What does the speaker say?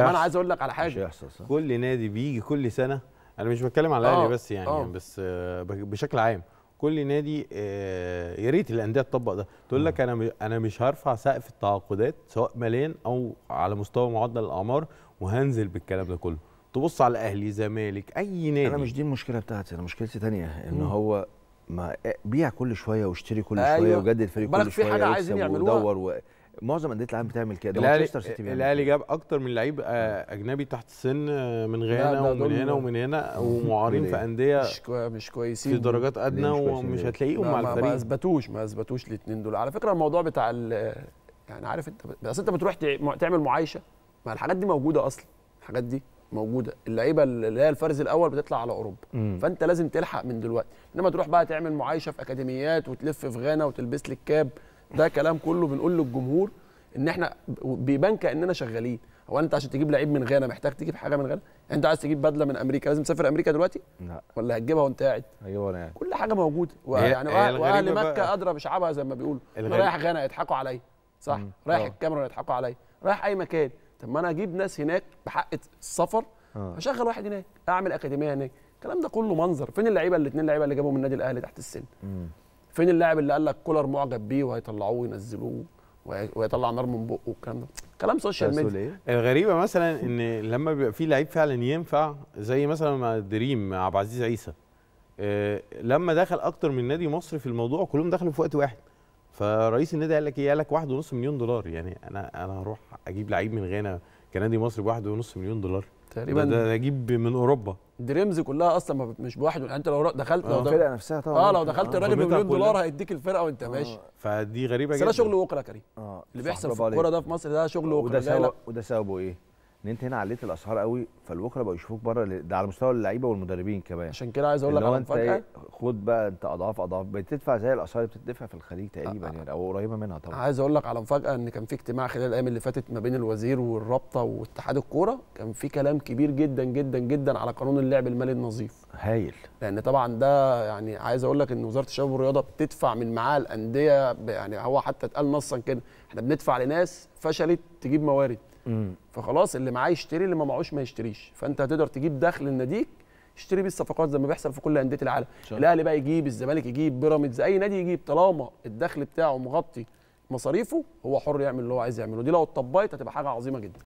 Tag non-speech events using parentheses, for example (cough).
ما انا عايز اقول لك على حاجه كل نادي بيجي كل سنه انا مش بتكلم على الاهلي آه، بس يعني أوه. بس آه، بشكل عام كل نادي آه، يا ريت الانديه تطبق ده تقول لك انا انا مش هرفع سقف التعاقدات سواء ماليا او على مستوى معدل الاعمار وهنزل بالكلام ده كله تبص على الاهلي زمالك اي نادي انا مش دي المشكله بتاعتي انا مشكلتي ثانيه ان مم. هو ما بيع كل شويه واشتري كل أيوه. شويه وجدد فريق كل شويه في حاجه عايزين يعملوها معظم انديه العالم بتعمل كده مانشستر سيتي بيعمل الاهلي جاب اكتر من لعيب آه، اجنبي تحت السن آه، من غانا ومن هنا ومن هنا (laughs) ومعارين في انديه مش كوي مش كويسين في درجات ادنى ومش هتلاقيهم مع الفريق ما اثبتوش ما اثبتوش الاثنين دول على فكره الموضوع بتاع يعني عارف انت بس انت بتروح تعمل معايشه ما الحاجات دي موجوده اصلا الحاجات دي موجوده اللعيبه اللي هي الفرز الاول بتطلع على اوروبا مم. فانت لازم تلحق من دلوقتي انما تروح بقى تعمل معايشه في اكاديميات وتلف في غانا وتلبس لك كاب ده كلام كله بنقول للجمهور ان احنا بيبان كاننا شغالين هو انت عشان تجيب لعيب من غانا محتاج تجيب حاجه من غانا يعني انت عايز تجيب بدله من امريكا لازم تسافر امريكا دلوقتي لا ولا هتجيبها وانت قاعد هجيبها أيوة، وانا قاعد يعني. كل حاجه موجوده يعني واهل مكه قادره بشعبها زي ما بيقولوا رايح غانا يضحكوا عليا صح مم. رايح أوه. الكاميرون يضحكوا عليا رايح اي مكان طب ما انا اجيب ناس هناك بحق السفر آه. اشغل واحد هناك اعمل اكاديميه هناك الكلام ده كله منظر فين اللعيبه الاثنين اللعيبه اللي جابهم من النادي الاهلي تحت السن مم. فين اللاعب اللي قال لك كولر معجب بيه وهيطلعوه وينزلوه ويطلع نار من بقه والكلام ده كلام سوشيال ميديا إيه؟ الغريبه مثلا ان لما بيبقى في لعيب فعلا ينفع زي مثلا مع دريم عبد العزيز عيسى آه، لما دخل اكتر من نادي مصر في الموضوع كلهم دخلوا في وقت واحد فرئيس النادي قال لك ايه قال لك 1.5 مليون دولار يعني انا انا هروح اجيب لعيب من غانا كنادي مصري ب 1.5 مليون دولار تقريبا ده اجيب من اوروبا دريمز كلها اصلا مش بواحد يعني انت لو دخلت لو الفرقه آه، نفسها طبعا اه لو دخلت آه. الراجل بمليون دولار هيديك الفرقه وانت آه. ماشي فدي غريبه جدا ده شغل وكره كريم آه. اللي بيحصل في الكوره ده في مصر ده شغل وكره وده سببه ايه؟ ان انت هنا عليت الاسعار قوي فالبكره بقوا يشوفوك بره ده على مستوى اللعيبه والمدربين كمان عشان كده عايز اقول لك على مفاجاه ايه، خد بقى انت اضعاف اضعاف بتدفع زي الاسعار اللي بتدفع في الخليج تقريبا يعني او قريبه منها طبعا عايز اقول لك على مفاجاه ان كان في اجتماع خلال الايام اللي فاتت ما بين الوزير والرابطه واتحاد الكوره كان في كلام كبير جدا جدا جدا على قانون اللعب المالي النظيف هايل لان طبعا ده يعني عايز اقول لك ان وزاره الشباب والرياضه بتدفع من معاه الانديه يعني هو حتى اتقال نصا كده احنا بندفع لناس فشلت تجيب موارد فخلاص اللي معاه يشتري اللي ما معهوش ما يشتريش فانت هتقدر تجيب دخل لناديك تشتري بيه الصفقات زي ما بيحصل في كل انديه العالم الاهلي بقى يجيب الزمالك يجيب بيراميدز اي نادي يجيب طالما الدخل بتاعه مغطي مصاريفه هو حر يعمل اللي هو عايز يعمله دي لو اتطبقت هتبقى حاجه عظيمه جدا